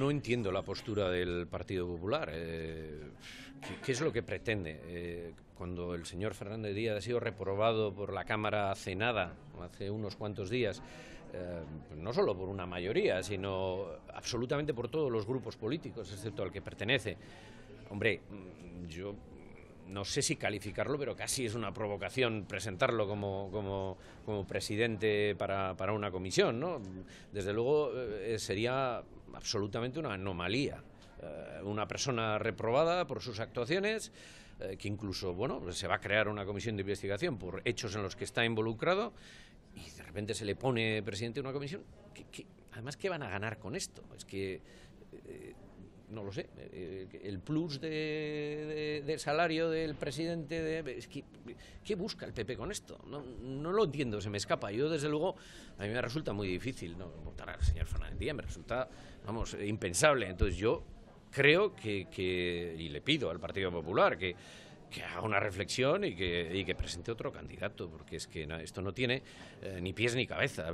No entiendo la postura del Partido Popular. Eh, ¿qué, es lo que pretende? Eh, cuando el señor Fernández Díaz ha sido reprobado por la Cámara hace nada, hace unos cuantos días, eh, no solo por una mayoría, sino absolutamente por todos los grupos políticos, excepto al que pertenece. Hombre, yo no sé si calificarlo, pero casi es una provocación presentarlo como, como, presidente para, una comisión, ¿no? Desde luego eh, eh, sería absolutamente una anomalía. Eh, una persona reprobada por sus actuaciones, que incluso, bueno, se va a crear una comisión de investigación por hechos en los que está involucrado, y de repente se le pone presidente de una comisión. Además, ¿qué van a ganar con esto? Es que no lo sé, eh, el plus de, salario del presidente, de, ¿qué busca el PP con esto? No, no, lo entiendo, se me escapa. Yo, desde luego, a mí me resulta muy difícil ¿no? votar al señor Fernández Díaz, me resulta, vamos, eh, impensable. Entonces yo creo que, y le pido al Partido Popular que, que haga una reflexión y que, que presente otro candidato, porque es que esto no tiene eh, ni pies ni cabeza.